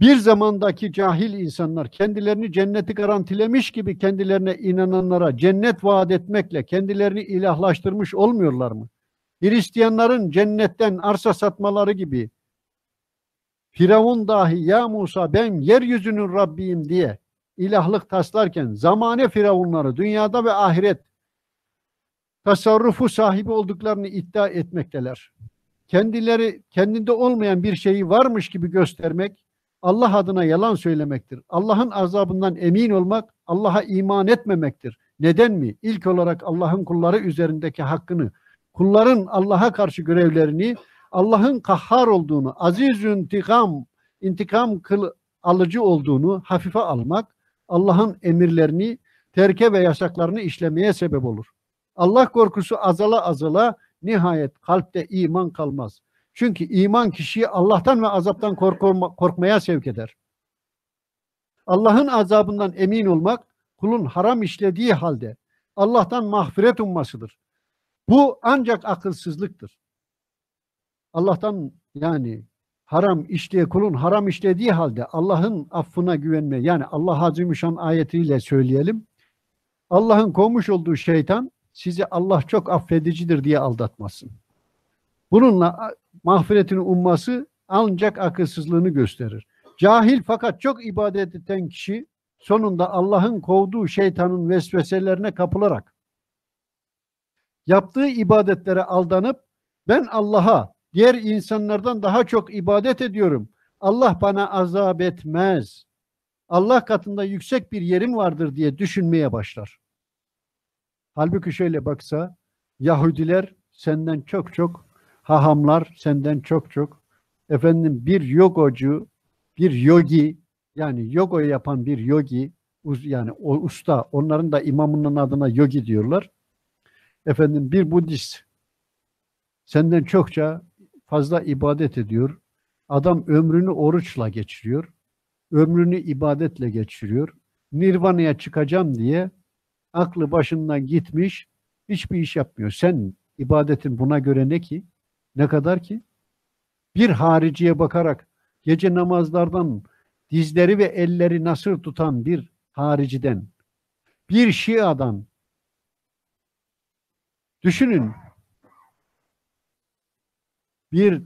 Bir zamandaki cahil insanlar kendilerini cenneti garantilemiş gibi kendilerine inananlara cennet vaat etmekle kendilerini ilahlaştırmış olmuyorlar mı? Hristiyanların cennetten arsa satmaları gibi Firavun dahi ya Musa ben yeryüzünün Rabbiyim diye ilahlık taslarken zamane firavunları dünyada ve ahiret tasarrufu sahibi olduklarını iddia etmekteler. Kendileri kendinde olmayan bir şeyi varmış gibi göstermek Allah adına yalan söylemektir. Allah'ın azabından emin olmak, Allah'a iman etmemektir. Neden mi? İlk olarak Allah'ın kulları üzerindeki hakkını, kulların Allah'a karşı görevlerini, Allah'ın kahhar olduğunu, aziz intikam, intikam kıl, alıcı olduğunu hafife almak, Allah'ın emirlerini, terke ve yasaklarını işlemeye sebep olur. Allah korkusu azala azala nihayet kalpte iman kalmaz. Çünkü iman kişiyi Allah'tan ve azaptan korkma, korkmaya sevk eder. Allah'ın azabından emin olmak kulun haram işlediği halde Allah'tan mahfiret ummasıdır. Bu ancak akılsızlıktır. Allah'tan yani haram işleye kulun haram işlediği halde Allah'ın affına güvenme yani Allah Azimüşşan ayetiyle söyleyelim. Allah'ın kovmuş olduğu şeytan sizi Allah çok affedicidir diye aldatmasın. Bununla mağfiretini umması ancak akılsızlığını gösterir. Cahil fakat çok ibadet eden kişi sonunda Allah'ın kovduğu şeytanın vesveselerine kapılarak yaptığı ibadetlere aldanıp ben Allah'a diğer insanlardan daha çok ibadet ediyorum. Allah bana azap etmez. Allah katında yüksek bir yerim vardır diye düşünmeye başlar. Halbuki şöyle baksa Yahudiler senden çok çok hahamlar senden çok çok, efendim bir yogocu, bir yogi, yani yoga yapan bir yogi, yani o usta, onların da imamının adına yogi diyorlar. Efendim bir Budist senden çokça fazla ibadet ediyor. Adam ömrünü oruçla geçiriyor. Ömrünü ibadetle geçiriyor. Nirvana'ya çıkacağım diye aklı başından gitmiş, hiçbir iş yapmıyor. Sen ibadetin buna göre ne ki? Ne kadar ki? Bir hariciye bakarak gece namazlardan dizleri ve elleri nasır tutan bir hariciden, bir şiadan. Düşünün bir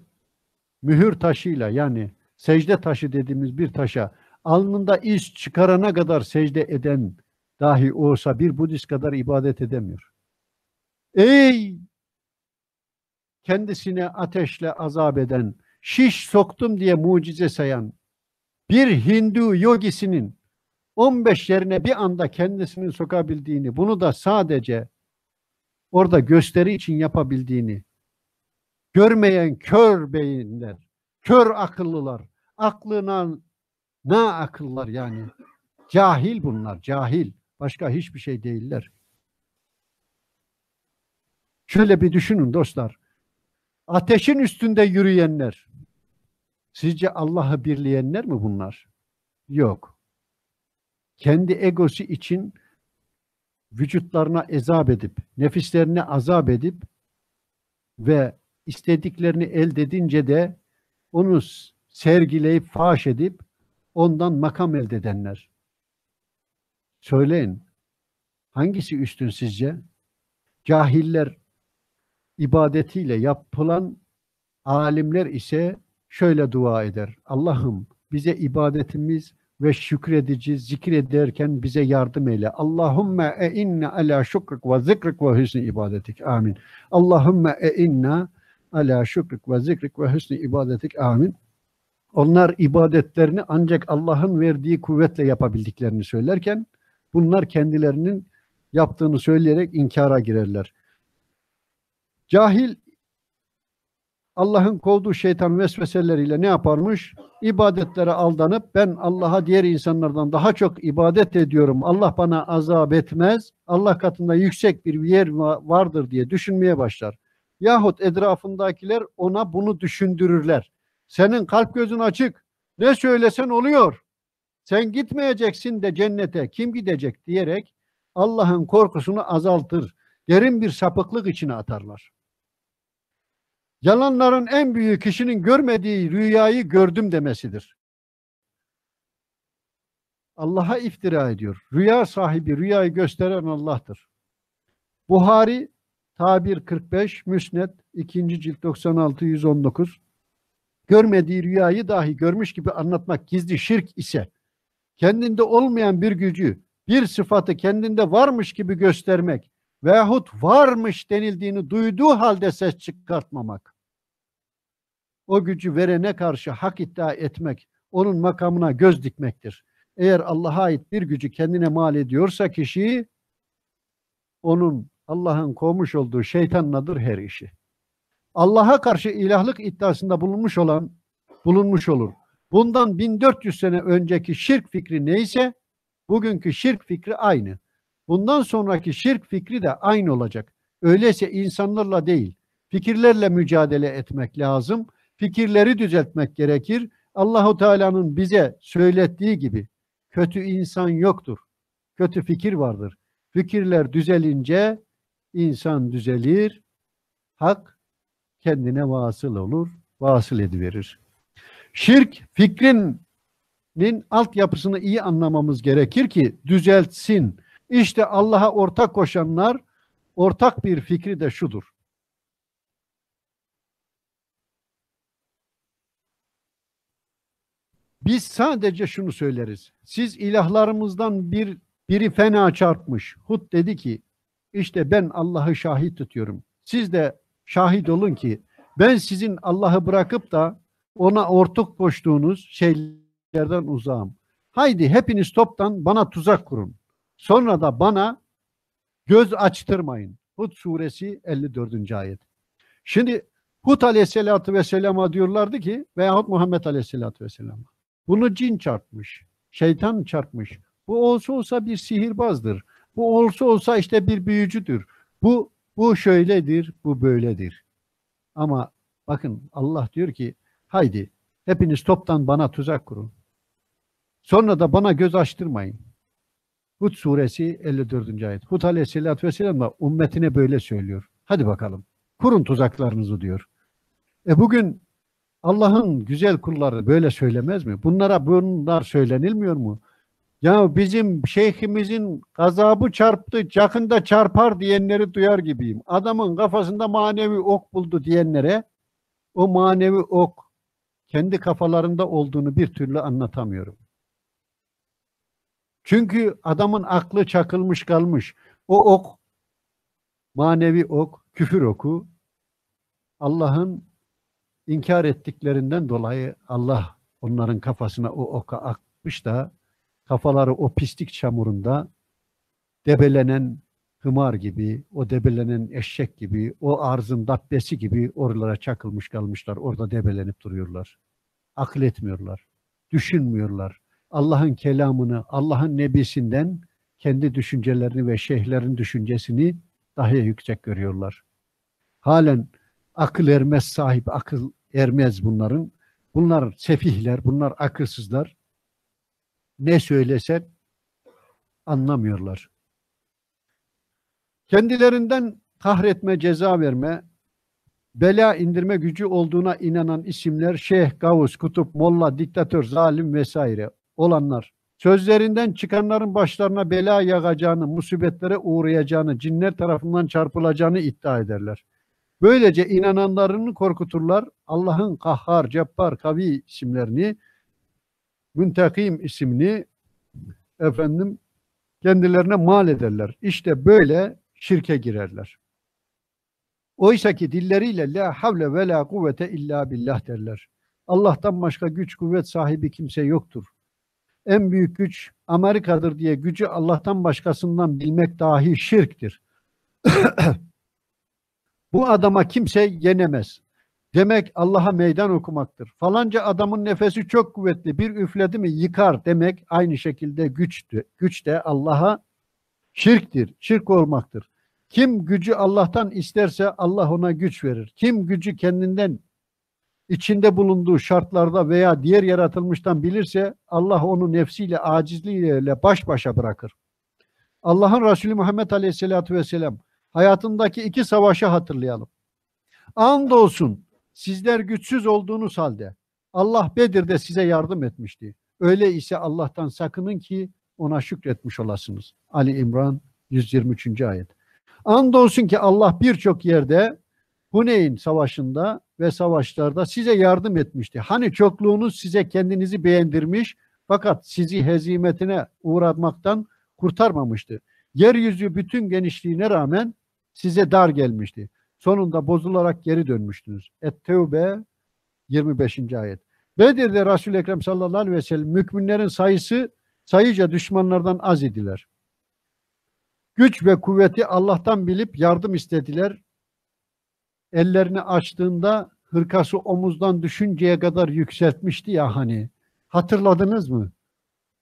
mühür taşıyla yani secde taşı dediğimiz bir taşa alnında iz çıkarana kadar secde eden dahi olsa bir Budist kadar ibadet edemiyor. Ey kendisine ateşle azap eden, şiş soktum diye mucize sayan bir Hindu yogisinin 15 yerine bir anda kendisini sokabildiğini, bunu da sadece orada gösteri için yapabildiğini görmeyen kör beyinler, kör akıllılar, aklına ne akıllar yani. Cahil bunlar, cahil. Başka hiçbir şey değiller. Şöyle bir düşünün dostlar. Ateşin üstünde yürüyenler. Sizce Allah'ı birleyenler mi bunlar? Yok. Kendi egosu için vücutlarına ezap edip, nefislerine azap edip ve istediklerini elde edince de onu sergileyip, faş edip ondan makam elde edenler. Söyleyin, hangisi üstün sizce? Cahiller ibadetiyle yapılan alimler ise şöyle dua eder. Allah'ım bize ibadetimiz ve şükredici zikrederken bize yardım eyle. Allahümme e inna ala şükrük ve zikrik ve hüsnü ibadetik. Amin. Allahümme e inna ala şükrük ve zikrik ve hüsnü ibadetik. Amin. Onlar ibadetlerini ancak Allah'ın verdiği kuvvetle yapabildiklerini söylerken bunlar kendilerinin yaptığını söyleyerek inkara girerler. Cahil Allah'ın kovduğu şeytan vesveseleriyle ne yaparmış? İbadetlere aldanıp ben Allah'a diğer insanlardan daha çok ibadet ediyorum. Allah bana azap etmez. Allah katında yüksek bir yer vardır diye düşünmeye başlar. Yahut etrafındakiler ona bunu düşündürürler. Senin kalp gözün açık. Ne söylesen oluyor. Sen gitmeyeceksin de cennete kim gidecek diyerek Allah'ın korkusunu azaltır derin bir sapıklık içine atarlar. Yalanların en büyük kişinin görmediği rüyayı gördüm demesidir. Allah'a iftira ediyor. Rüya sahibi rüyayı gösteren Allah'tır. Buhari Tabir 45, Müsned 2. cilt 96 119. Görmediği rüyayı dahi görmüş gibi anlatmak gizli şirk ise kendinde olmayan bir gücü, bir sıfatı kendinde varmış gibi göstermek veyahut varmış denildiğini duyduğu halde ses çıkartmamak. O gücü verene karşı hak iddia etmek, onun makamına göz dikmektir. Eğer Allah'a ait bir gücü kendine mal ediyorsa kişi, onun Allah'ın kovmuş olduğu şeytanladır her işi. Allah'a karşı ilahlık iddiasında bulunmuş olan bulunmuş olur. Bundan 1400 sene önceki şirk fikri neyse bugünkü şirk fikri aynı. Bundan sonraki şirk fikri de aynı olacak. Öyleyse insanlarla değil, fikirlerle mücadele etmek lazım. Fikirleri düzeltmek gerekir. Allahu Teala'nın bize söylettiği gibi kötü insan yoktur. Kötü fikir vardır. Fikirler düzelince insan düzelir. Hak kendine vasıl olur, vasıl ediverir. Şirk fikrinin altyapısını iyi anlamamız gerekir ki düzeltsin işte Allah'a ortak koşanlar ortak bir fikri de şudur. Biz sadece şunu söyleriz. Siz ilahlarımızdan bir biri fena çarpmış. Hud dedi ki işte ben Allah'ı şahit tutuyorum. Siz de şahit olun ki ben sizin Allah'ı bırakıp da ona ortak koştuğunuz şeylerden uzağım. Haydi hepiniz toptan bana tuzak kurun. Sonra da bana göz açtırmayın. Hud suresi 54. ayet. Şimdi Hud aleyhissalatü vesselama diyorlardı ki veyahut Muhammed aleyhissalatü vesselama. Bunu cin çarpmış, şeytan çarpmış. Bu olsa olsa bir sihirbazdır. Bu olsa olsa işte bir büyücüdür. Bu bu şöyledir, bu böyledir. Ama bakın Allah diyor ki haydi hepiniz toptan bana tuzak kurun. Sonra da bana göz açtırmayın. Hud suresi 54. ayet. Hud aleyhissalatü vesselam da ümmetine böyle söylüyor. Hadi bakalım kurun tuzaklarınızı diyor. E bugün Allah'ın güzel kulları böyle söylemez mi? Bunlara bunlar söylenilmiyor mu? Ya bizim şeyhimizin gazabı çarptı, yakında çarpar diyenleri duyar gibiyim. Adamın kafasında manevi ok buldu diyenlere o manevi ok kendi kafalarında olduğunu bir türlü anlatamıyorum. Çünkü adamın aklı çakılmış kalmış. O ok, manevi ok, küfür oku Allah'ın inkar ettiklerinden dolayı Allah onların kafasına o oka akmış da kafaları o pislik çamurunda debelenen hımar gibi, o debelenen eşek gibi, o arzın dabbesi gibi oralara çakılmış kalmışlar. Orada debelenip duruyorlar. Akıl etmiyorlar. Düşünmüyorlar. Allah'ın kelamını, Allah'ın nebisinden kendi düşüncelerini ve şeyhlerin düşüncesini daha yüksek görüyorlar. Halen akıl ermez sahip, akıl ermez bunların. Bunlar sefihler, bunlar akılsızlar. Ne söylesen anlamıyorlar. Kendilerinden kahretme, ceza verme, bela indirme gücü olduğuna inanan isimler şeyh, gavus, kutup, molla, diktatör, zalim vesaire olanlar sözlerinden çıkanların başlarına bela yağacağını, musibetlere uğrayacağını, cinler tarafından çarpılacağını iddia ederler. Böylece inananlarını korkuturlar. Allah'ın kahhar, cebbar, kavi isimlerini, müntakim isimini efendim kendilerine mal ederler. İşte böyle şirke girerler. Oysa ki dilleriyle la havle ve la kuvvete illa billah derler. Allah'tan başka güç kuvvet sahibi kimse yoktur en büyük güç Amerika'dır diye gücü Allah'tan başkasından bilmek dahi şirktir. Bu adama kimse yenemez. Demek Allah'a meydan okumaktır. Falanca adamın nefesi çok kuvvetli. Bir üfledi mi yıkar demek aynı şekilde güçtü. Güç de Allah'a şirktir. Şirk olmaktır. Kim gücü Allah'tan isterse Allah ona güç verir. Kim gücü kendinden içinde bulunduğu şartlarda veya diğer yaratılmıştan bilirse Allah onu nefsiyle, acizliğiyle baş başa bırakır. Allah'ın Resulü Muhammed Aleyhisselatü Vesselam hayatındaki iki savaşı hatırlayalım. Andolsun sizler güçsüz olduğunuz halde Allah Bedir'de size yardım etmişti. Öyle ise Allah'tan sakının ki ona şükretmiş olasınız. Ali İmran 123. ayet. Andolsun ki Allah birçok yerde Huneyn Savaşı'nda ve savaşlarda size yardım etmişti. Hani çokluğunuz size kendinizi beğendirmiş fakat sizi hezimetine uğratmaktan kurtarmamıştı. Yeryüzü bütün genişliğine rağmen size dar gelmişti. Sonunda bozularak geri dönmüştünüz. Et-Tevbe 25. ayet. Bedir'de Resul-i Ekrem sallallahu aleyhi ve sellem müminlerin sayısı sayıca düşmanlardan az idiler. Güç ve kuvveti Allah'tan bilip yardım istediler ellerini açtığında hırkası omuzdan düşünceye kadar yükseltmişti ya hani. Hatırladınız mı?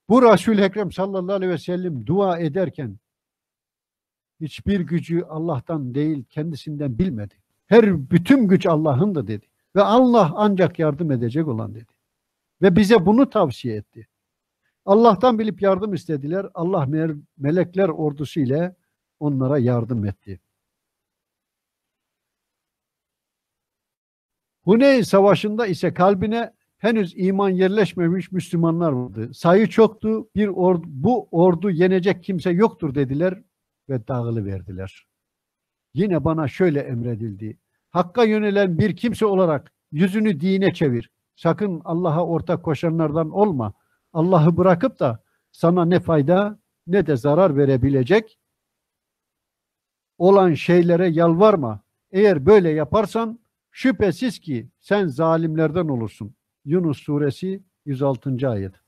Bu resul Ekrem sallallahu aleyhi ve sellem dua ederken hiçbir gücü Allah'tan değil kendisinden bilmedi. Her bütün güç Allah'ın da dedi. Ve Allah ancak yardım edecek olan dedi. Ve bize bunu tavsiye etti. Allah'tan bilip yardım istediler. Allah melekler ordusu ile onlara yardım etti. Huneyn Savaşı'nda ise kalbine henüz iman yerleşmemiş Müslümanlar vardı. Sayı çoktu. Bir ordu, bu ordu yenecek kimse yoktur dediler ve dağılı verdiler. Yine bana şöyle emredildi. Hakka yönelen bir kimse olarak yüzünü dine çevir. Sakın Allah'a ortak koşanlardan olma. Allah'ı bırakıp da sana ne fayda ne de zarar verebilecek olan şeylere yalvarma. Eğer böyle yaparsan Şüphesiz ki sen zalimlerden olursun. Yunus suresi 106. ayet.